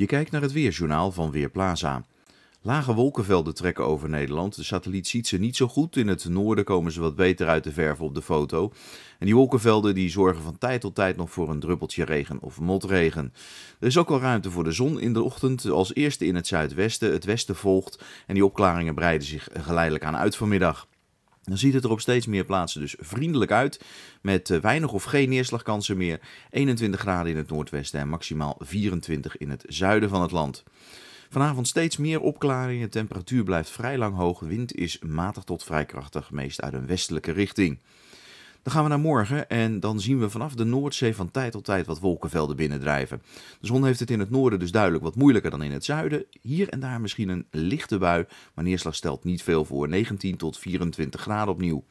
Je kijkt naar het weerjournaal van Weerplaza. Lage wolkenvelden trekken over Nederland. De satelliet ziet ze niet zo goed. In het noorden komen ze wat beter uit de verf op de foto. En die wolkenvelden die zorgen van tijd tot tijd nog voor een druppeltje regen of motregen. Er is ook wel ruimte voor de zon in de ochtend. Als eerste in het zuidwesten. Het westen volgt. En die opklaringen breiden zich geleidelijk aan uit vanmiddag. Dan ziet het er op steeds meer plaatsen dus vriendelijk uit. Met eh, weinig of geen neerslagkansen meer. 21 graden in het noordwesten en maximaal 24 in het zuiden van het land. Vanavond steeds meer opklaringen. Temperatuur blijft vrij lang hoog. Wind is matig tot vrij krachtig, meest uit een westelijke richting. Dan gaan we naar morgen en dan zien we vanaf de Noordzee van tijd tot tijd wat wolkenvelden binnendrijven. De zon heeft het in het noorden dus duidelijk wat moeilijker dan in het zuiden. Hier en daar misschien een lichte bui, maar neerslag stelt niet veel voor. 19 tot 24 graden opnieuw.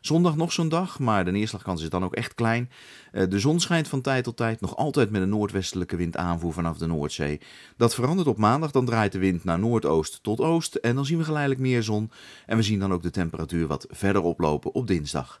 Zondag nog zo'n dag, maar de neerslagkans is dan ook echt klein. Eh, de zon schijnt van tijd tot tijd nog altijd met een noordwestelijke wind aanvoer vanaf de Noordzee. Dat verandert op maandag, dan draait de wind naar noordoost tot oost en dan zien we geleidelijk meer zon. En we zien dan ook de temperatuur wat verder oplopen op dinsdag.